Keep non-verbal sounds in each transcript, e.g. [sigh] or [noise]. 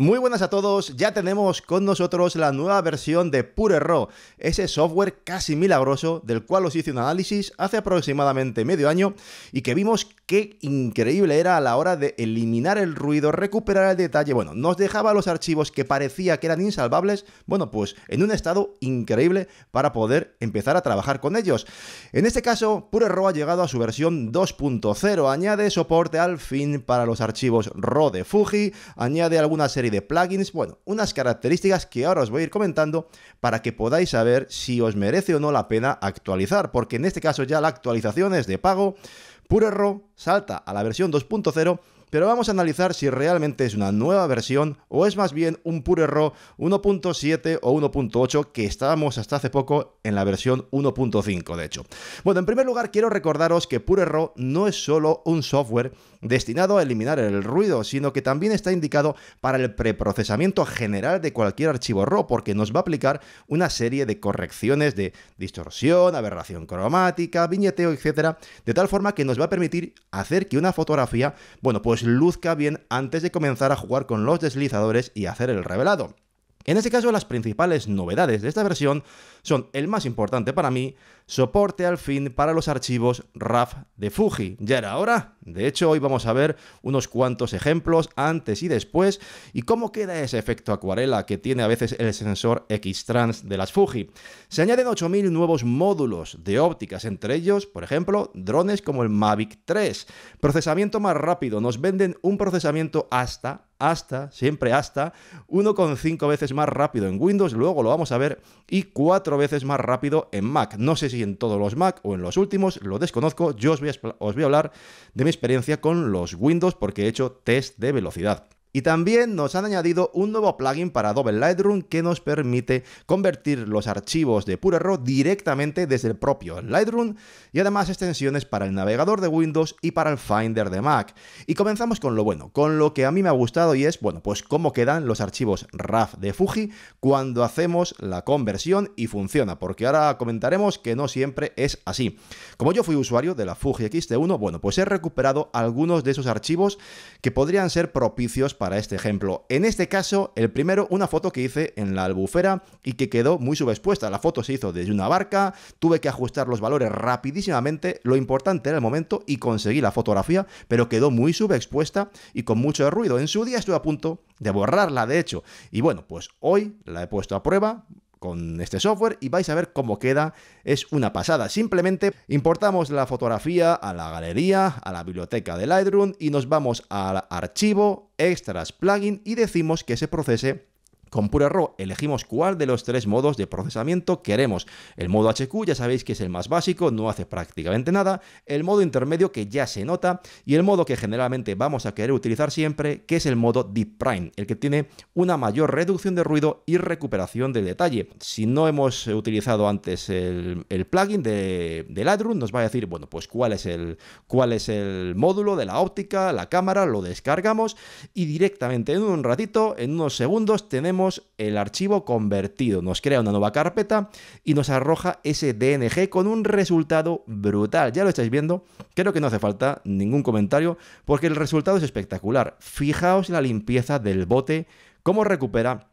Muy buenas a todos, ya tenemos con nosotros la nueva versión de Pure Raw, ese software casi milagroso del cual os hice un análisis hace aproximadamente medio año y que vimos qué increíble era a la hora de eliminar el ruido, recuperar el detalle, bueno, nos dejaba los archivos que parecía que eran insalvables, bueno, pues en un estado increíble para poder empezar a trabajar con ellos. En este caso, Pure Raw ha llegado a su versión 2.0, añade soporte al fin para los archivos RAW de Fuji, añade alguna serie de plugins, bueno, unas características que ahora os voy a ir comentando para que podáis saber si os merece o no la pena actualizar, porque en este caso ya la actualización es de pago, Purerro salta a la versión 2.0 pero vamos a analizar si realmente es una nueva versión o es más bien un puro error 1.7 o 1.8 que estábamos hasta hace poco en la versión 1.5 de hecho. Bueno, en primer lugar quiero recordaros que Purerro no es solo un software destinado a eliminar el ruido, sino que también está indicado para el preprocesamiento general de cualquier archivo RAW, porque nos va a aplicar una serie de correcciones de distorsión, aberración cromática, viñeteo, etcétera, de tal forma que nos va a permitir hacer que una fotografía, bueno, pues luzca bien antes de comenzar a jugar con los deslizadores y hacer el revelado. En este caso, las principales novedades de esta versión son el más importante para mí, soporte al fin para los archivos RAF de Fuji. Ya era hora. De hecho, hoy vamos a ver unos cuantos ejemplos antes y después y cómo queda ese efecto acuarela que tiene a veces el sensor X-Trans de las Fuji. Se añaden 8000 nuevos módulos de ópticas, entre ellos, por ejemplo, drones como el Mavic 3. Procesamiento más rápido. Nos venden un procesamiento hasta hasta, siempre hasta, 1,5 veces más rápido en Windows, luego lo vamos a ver, y 4 veces más rápido en Mac. No sé si en todos los Mac o en los últimos, lo desconozco, yo os os voy a hablar de mi experiencia con los Windows porque he hecho test de velocidad. Y también nos han añadido un nuevo plugin para Adobe Lightroom que nos permite convertir los archivos de Pure error directamente desde el propio Lightroom y además extensiones para el navegador de Windows y para el Finder de Mac. Y comenzamos con lo bueno, con lo que a mí me ha gustado y es, bueno, pues cómo quedan los archivos RAF de Fuji cuando hacemos la conversión y funciona, porque ahora comentaremos que no siempre es así. Como yo fui usuario de la Fuji xt 1 bueno, pues he recuperado algunos de esos archivos que podrían ser propicios para este ejemplo. En este caso, el primero, una foto que hice en la albufera y que quedó muy subexpuesta. La foto se hizo desde una barca, tuve que ajustar los valores rapidísimamente, lo importante era el momento y conseguí la fotografía, pero quedó muy subexpuesta y con mucho ruido. En su día estuve a punto de borrarla, de hecho. Y bueno, pues hoy la he puesto a prueba, con este software y vais a ver cómo queda. Es una pasada. Simplemente importamos la fotografía a la galería, a la biblioteca de Lightroom y nos vamos al archivo, extras, plugin y decimos que se procese con pura error elegimos cuál de los tres modos de procesamiento queremos. El modo HQ ya sabéis que es el más básico, no hace prácticamente nada, el modo intermedio que ya se nota y el modo que generalmente vamos a querer utilizar siempre, que es el modo Deep Prime, el que tiene una mayor reducción de ruido y recuperación de detalle. Si no hemos utilizado antes el, plugin de, de Lightroom, nos va a decir, bueno, pues cuál es, el, cuál es el módulo de la óptica, la cámara, lo descargamos y directamente en un ratito, en unos segundos, tenemos el archivo convertido. Nos crea una nueva carpeta y nos arroja ese DNG con un resultado brutal. Ya lo estáis viendo, creo que no hace falta ningún comentario porque el resultado es espectacular. Fijaos la limpieza del bote, cómo recupera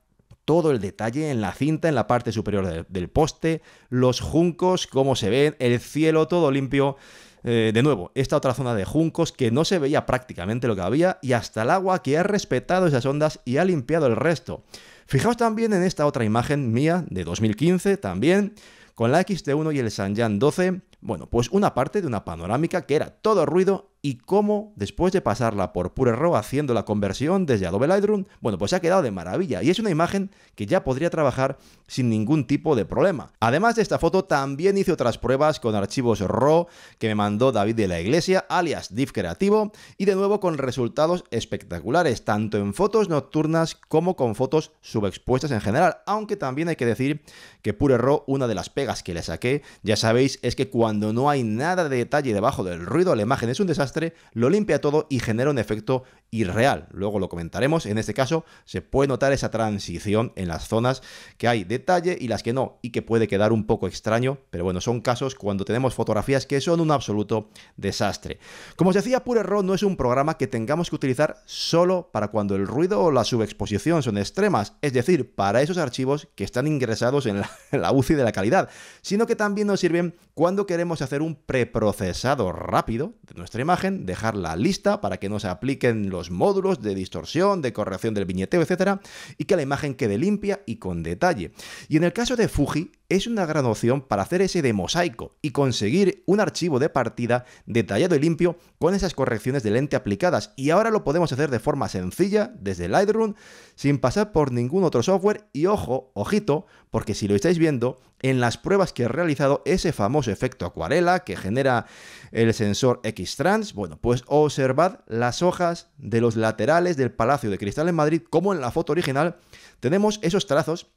todo el detalle en la cinta, en la parte superior del, del poste, los juncos, cómo se ven, el cielo, todo limpio. Eh, de nuevo, esta otra zona de juncos que no se veía prácticamente lo que había y hasta el agua que ha respetado esas ondas y ha limpiado el resto. Fijaos también en esta otra imagen mía de 2015 también, con la XT1 y el Sanyan 12, bueno, pues una parte de una panorámica que era todo ruido y cómo, después de pasarla por Pure Raw haciendo la conversión desde Adobe Lightroom, bueno, pues ha quedado de maravilla y es una imagen que ya podría trabajar sin ningún tipo de problema. Además de esta foto, también hice otras pruebas con archivos RAW que me mandó David de la Iglesia, alias Div Creativo, y de nuevo con resultados espectaculares, tanto en fotos nocturnas como con fotos subexpuestas en general, aunque también hay que decir que Pure Raw, una de las pegas que le saqué, ya sabéis, es que cuando no hay nada de detalle debajo del ruido, la imagen es un desastre lo limpia todo y genera un efecto irreal. Luego lo comentaremos. En este caso se puede notar esa transición en las zonas que hay detalle y las que no, y que puede quedar un poco extraño, pero bueno, son casos cuando tenemos fotografías que son un absoluto desastre. Como os decía, Pure error no es un programa que tengamos que utilizar solo para cuando el ruido o la subexposición son extremas, es decir, para esos archivos que están ingresados en la, en UCI de la calidad, sino que también nos sirven cuando queremos hacer un preprocesado rápido de nuestra imagen dejarla lista para que no se apliquen los módulos de distorsión, de corrección del viñeteo, etcétera, y que la imagen quede limpia y con detalle. Y en el caso de Fuji, es una gran opción para hacer ese de mosaico y conseguir un archivo de partida detallado y limpio con esas correcciones de lente aplicadas. Y ahora lo podemos hacer de forma sencilla desde Lightroom sin pasar por ningún otro software. Y ojo, ojito, porque si lo estáis viendo, en las pruebas que he realizado ese famoso efecto acuarela que genera el sensor X-Trans. Bueno, pues observad las hojas de los laterales del Palacio de Cristal en Madrid, como en la foto original tenemos esos trazos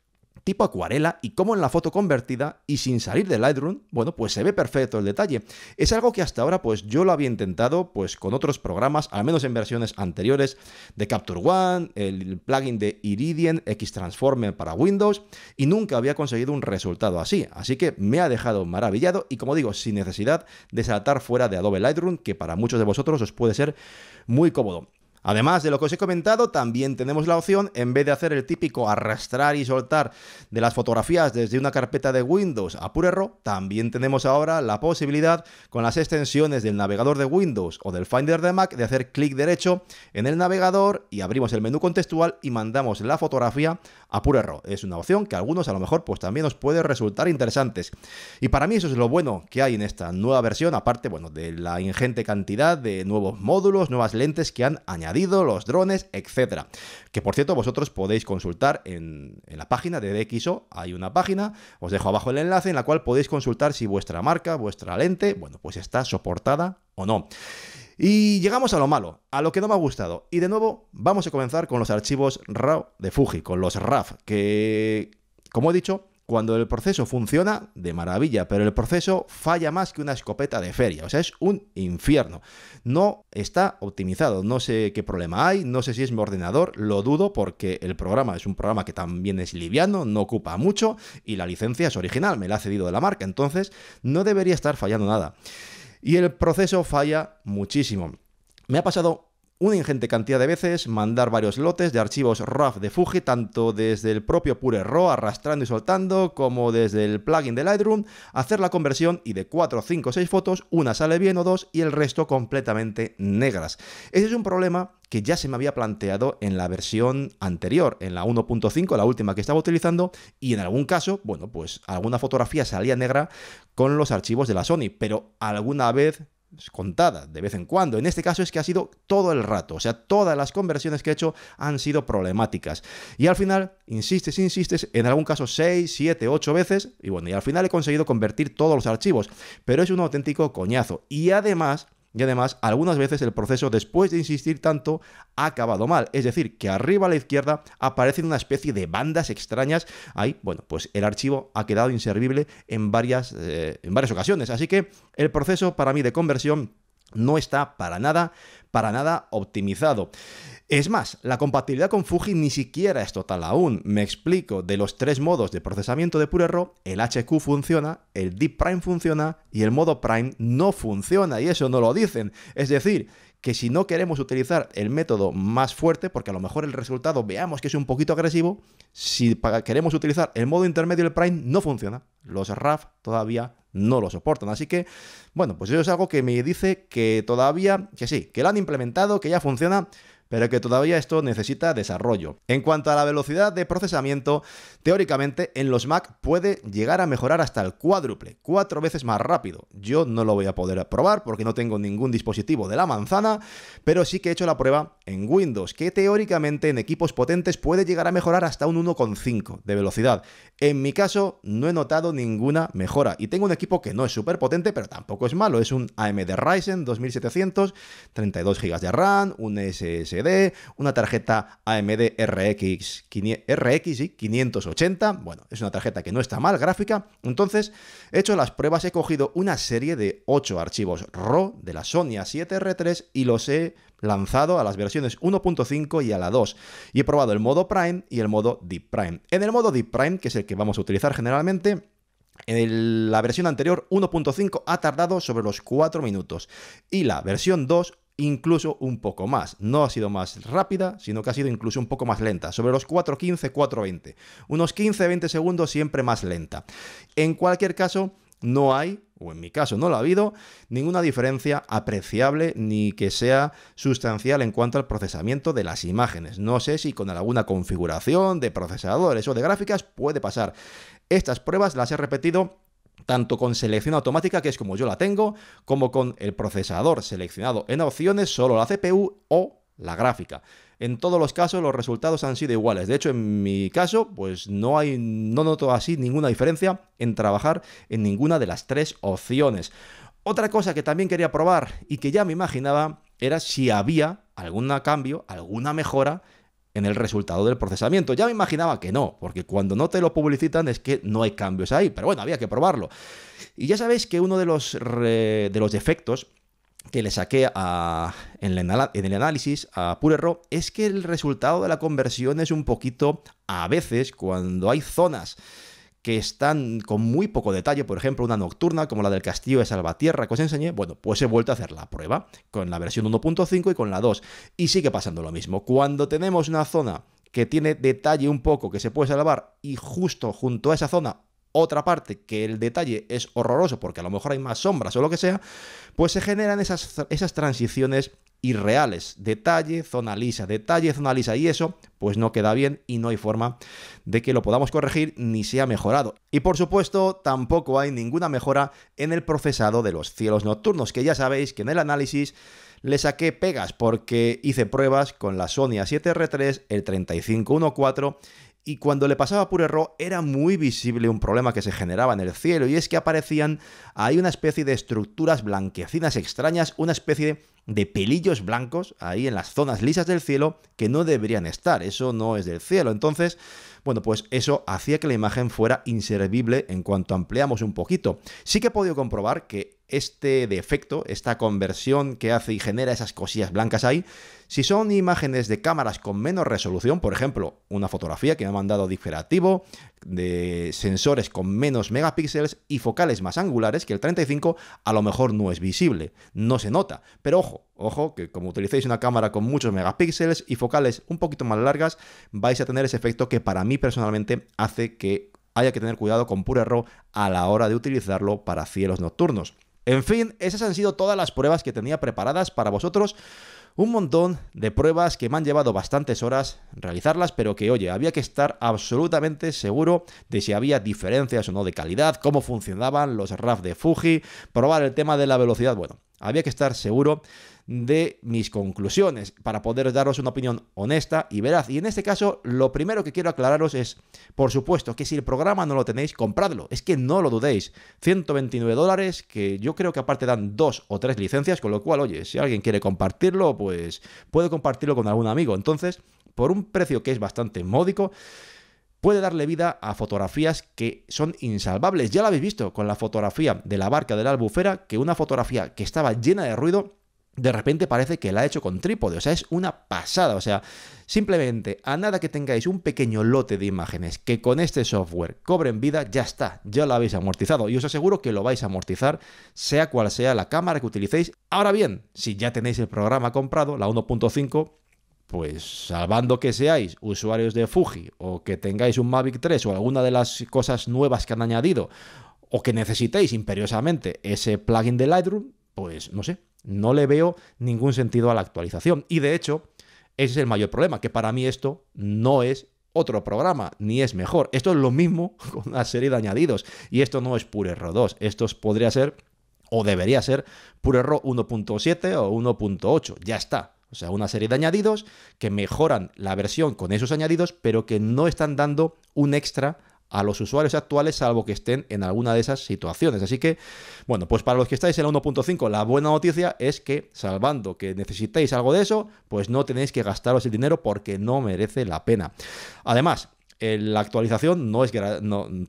tipo acuarela y como en la foto convertida y sin salir de Lightroom, bueno, pues se ve perfecto el detalle. Es algo que hasta ahora pues yo lo había intentado pues con otros programas, al menos en versiones anteriores de Capture One, el plugin de Iridian X Transformer para Windows y nunca había conseguido un resultado así. Así que me ha dejado maravillado y como digo, sin necesidad de saltar fuera de Adobe Lightroom, que para muchos de vosotros os puede ser muy cómodo. Además de lo que os he comentado, también tenemos la opción, en vez de hacer el típico arrastrar y soltar de las fotografías desde una carpeta de Windows a Purero, también tenemos ahora la posibilidad con las extensiones del navegador de Windows o del Finder de Mac de hacer clic derecho en el navegador y abrimos el menú contextual y mandamos la fotografía a Purero. Es una opción que a algunos a lo mejor pues también os puede resultar interesantes. Y para mí eso es lo bueno que hay en esta nueva versión, aparte bueno, de la ingente cantidad de nuevos módulos, nuevas lentes que han añadido los drones, etcétera Que por cierto, vosotros podéis consultar en, la página de DXO, hay una página, os dejo abajo el enlace en la cual podéis consultar si vuestra marca, vuestra lente, bueno, pues está soportada o no. Y llegamos a lo malo, a lo que no me ha gustado. Y de nuevo, vamos a comenzar con los archivos RAW de Fuji, con los RAF, que, como he dicho, cuando el proceso funciona, de maravilla, pero el proceso falla más que una escopeta de feria, o sea, es un infierno. No está optimizado, no sé qué problema hay, no sé si es mi ordenador, lo dudo porque el programa es un programa que también es liviano, no ocupa mucho y la licencia es original, me la ha cedido de la marca, entonces no debería estar fallando nada. Y el proceso falla muchísimo. Me ha pasado una ingente cantidad de veces, mandar varios lotes de archivos RAW de Fuji, tanto desde el propio Pure RAW, arrastrando y soltando, como desde el plugin de Lightroom, hacer la conversión y de 4, 5, 6 fotos, una sale bien o dos y el resto completamente negras. Ese es un problema que ya se me había planteado en la versión anterior, en la 1.5, la última que estaba utilizando, y en algún caso, bueno, pues alguna fotografía salía negra con los archivos de la Sony, pero alguna vez pues, contada de vez en cuando. En este caso es que ha sido todo el rato, o sea, todas las conversiones que he hecho han sido problemáticas. Y al final, insistes, insistes, en algún caso 6, 7, 8 veces, y bueno, y al final he conseguido convertir todos los archivos, pero es un auténtico coñazo. Y además... Y además, algunas veces el proceso, después de insistir tanto, ha acabado mal. Es decir, que arriba a la izquierda aparecen una especie de bandas extrañas. Ahí, bueno, pues el archivo ha quedado inservible en varias, eh, en varias ocasiones. Así que el proceso para mí de conversión no está para nada, para nada optimizado. Es más, la compatibilidad con Fuji ni siquiera es total aún. Me explico, de los tres modos de procesamiento de puro el HQ funciona, el Deep Prime funciona y el modo Prime no funciona, y eso no lo dicen. Es decir, que si no queremos utilizar el método más fuerte, porque a lo mejor el resultado veamos que es un poquito agresivo, si queremos utilizar el modo intermedio el Prime no funciona. Los RAF todavía no lo soportan. Así que, bueno, pues eso es algo que me dice que todavía, que sí, que lo han implementado, que ya funciona, pero que todavía esto necesita desarrollo. En cuanto a la velocidad de procesamiento, teóricamente en los Mac puede llegar a mejorar hasta el cuádruple, cuatro veces más rápido. Yo no lo voy a poder probar porque no tengo ningún dispositivo de la manzana, pero sí que he hecho la prueba en Windows, que teóricamente en equipos potentes puede llegar a mejorar hasta un 1,5 de velocidad. En mi caso no he notado ninguna mejora y tengo un equipo que no es súper potente, pero tampoco es malo. Es un AMD Ryzen 2700, 32 GB de RAM, un SSD una tarjeta AMD RX, RX 580, bueno, es una tarjeta que no está mal gráfica, entonces he hecho las pruebas, he cogido una serie de 8 archivos RAW de la Sony 7 r 3 y los he lanzado a las versiones 1.5 y a la 2. Y he probado el modo Prime y el modo Deep Prime. En el modo Deep Prime, que es el que vamos a utilizar generalmente, en la versión anterior 1.5 ha tardado sobre los 4 minutos y la versión 2 incluso un poco más. No ha sido más rápida, sino que ha sido incluso un poco más lenta, sobre los 4.15, 4.20. Unos 15-20 segundos siempre más lenta. En cualquier caso, no hay, o en mi caso no lo ha habido, ninguna diferencia apreciable ni que sea sustancial en cuanto al procesamiento de las imágenes. No sé si con alguna configuración de procesadores o de gráficas puede pasar. Estas pruebas las he repetido tanto con selección automática, que es como yo la tengo, como con el procesador seleccionado en opciones, solo la CPU o la gráfica. En todos los casos los resultados han sido iguales. De hecho, en mi caso, pues no hay no noto así ninguna diferencia en trabajar en ninguna de las tres opciones. Otra cosa que también quería probar y que ya me imaginaba era si había algún cambio, alguna mejora en el resultado del procesamiento. Ya me imaginaba que no, porque cuando no te lo publicitan es que no hay cambios ahí, pero bueno, había que probarlo. Y ya sabéis que uno de los, de los defectos que le saqué a, en, el análisis a Purerro es que el resultado de la conversión es un poquito, a veces, cuando hay zonas que están con muy poco detalle, por ejemplo, una nocturna como la del Castillo de Salvatierra que os enseñé, bueno, pues he vuelto a hacer la prueba con la versión 1.5 y con la 2, y sigue pasando lo mismo. Cuando tenemos una zona que tiene detalle un poco, que se puede salvar, y justo junto a esa zona otra parte que el detalle es horroroso porque a lo mejor hay más sombras o lo que sea, pues se generan esas, esas transiciones irreales. Detalle, zona lisa, detalle, zona lisa y eso pues no queda bien y no hay forma de que lo podamos corregir ni sea mejorado. Y por supuesto tampoco hay ninguna mejora en el procesado de los cielos nocturnos, que ya sabéis que en el análisis le saqué pegas porque hice pruebas con la Sony A7R3, el 3514 y cuando le pasaba por error era muy visible un problema que se generaba en el cielo y es que aparecían ahí una especie de estructuras blanquecinas extrañas, una especie de de pelillos blancos ahí en las zonas lisas del cielo que no deberían estar. Eso no es del cielo. Entonces, bueno, pues eso hacía que la imagen fuera inservible en cuanto ampliamos un poquito. Sí que he podido comprobar que este defecto, esta conversión que hace y genera esas cosillas blancas ahí, si son imágenes de cámaras con menos resolución, por ejemplo, una fotografía que me ha mandado Diferativo, de sensores con menos megapíxeles y focales más angulares, que el 35 a lo mejor no es visible, no se nota. Pero ojo, ojo, que como utilicéis una cámara con muchos megapíxeles y focales un poquito más largas, vais a tener ese efecto que para mí personalmente hace que haya que tener cuidado con Pure error a la hora de utilizarlo para cielos nocturnos. En fin, esas han sido todas las pruebas que tenía preparadas para vosotros. Un montón de pruebas que me han llevado bastantes horas realizarlas, pero que oye, había que estar absolutamente seguro de si había diferencias o no de calidad, cómo funcionaban los RAF de Fuji, probar el tema de la velocidad, bueno, había que estar seguro de mis conclusiones para poder daros una opinión honesta y veraz. Y en este caso, lo primero que quiero aclararos es, por supuesto, que si el programa no lo tenéis, compradlo. Es que no lo dudéis. 129 dólares, que yo creo que aparte dan dos o tres licencias, con lo cual, oye, si alguien quiere compartirlo, pues puede compartirlo con algún amigo. Entonces, por un precio que es bastante módico, puede darle vida a fotografías que son insalvables. Ya lo habéis visto con la fotografía de la barca de la albufera, que una fotografía que estaba llena de ruido de repente parece que la ha hecho con trípode. O sea, es una pasada. O sea, simplemente a nada que tengáis un pequeño lote de imágenes que con este software cobren vida, ya está, ya lo habéis amortizado. Y os aseguro que lo vais a amortizar, sea cual sea la cámara que utilicéis. Ahora bien, si ya tenéis el programa comprado, la 1.5... Pues salvando que seáis usuarios de Fuji o que tengáis un Mavic 3 o alguna de las cosas nuevas que han añadido o que necesitéis imperiosamente ese plugin de Lightroom, pues no sé, no le veo ningún sentido a la actualización. Y de hecho, ese es el mayor problema, que para mí esto no es otro programa, ni es mejor. Esto es lo mismo [laughs] con una serie de añadidos. Y esto no es pure error 2, esto podría ser o debería ser pure error 1.7 o 1.8. Ya está. O sea, una serie de añadidos que mejoran la versión con esos añadidos, pero que no están dando un extra a los usuarios actuales, salvo que estén en alguna de esas situaciones. Así que, bueno, pues para los que estáis en la 1.5, la buena noticia es que, salvando que necesitéis algo de eso, pues no tenéis que gastaros el dinero porque no merece la pena. Además, eh, la actualización no es,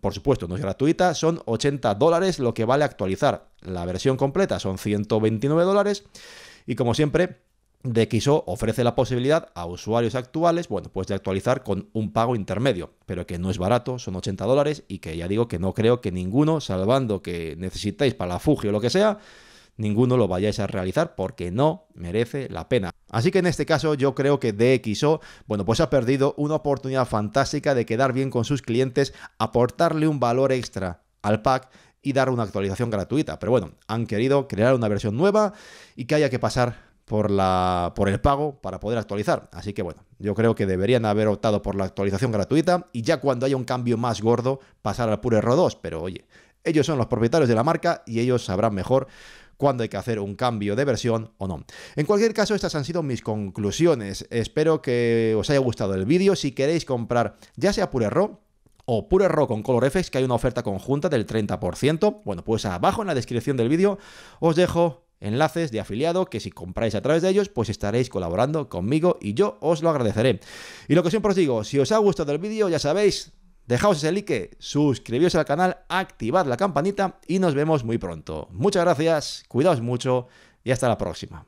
por supuesto, no es gratuita, son 80 dólares lo que vale actualizar. La versión completa son 129 dólares y como siempre, DXO ofrece la posibilidad a usuarios actuales, bueno, pues de actualizar con un pago intermedio, pero que no es barato, son 80 dólares y que ya digo que no creo que ninguno, salvando que necesitáis para la Fuji o lo que sea, ninguno lo vayáis a realizar porque no merece la pena. Así que en este caso yo creo que DXO, bueno, pues ha perdido una oportunidad fantástica de quedar bien con sus clientes, aportarle un valor extra al pack y dar una actualización gratuita. Pero bueno, han querido crear una versión nueva y que haya que pasar por, la, por el pago para poder actualizar. Así que bueno, yo creo que deberían haber optado por la actualización gratuita y ya cuando haya un cambio más gordo pasar al Pure 2. Pero oye, ellos son los propietarios de la marca y ellos sabrán mejor cuándo hay que hacer un cambio de versión o no. En cualquier caso, estas han sido mis conclusiones. Espero que os haya gustado el vídeo. Si queréis comprar ya sea Pure o Pure Error con FX, que hay una oferta conjunta del 30%. Bueno, pues abajo en la descripción del vídeo os dejo enlaces de afiliado que si compráis a través de ellos, pues estaréis colaborando conmigo y yo os lo agradeceré. Y lo que siempre os digo, si os ha gustado el vídeo, ya sabéis, dejaos ese like, suscribíos al canal, activad la campanita y nos vemos muy pronto. Muchas gracias, cuidaos mucho y hasta la próxima.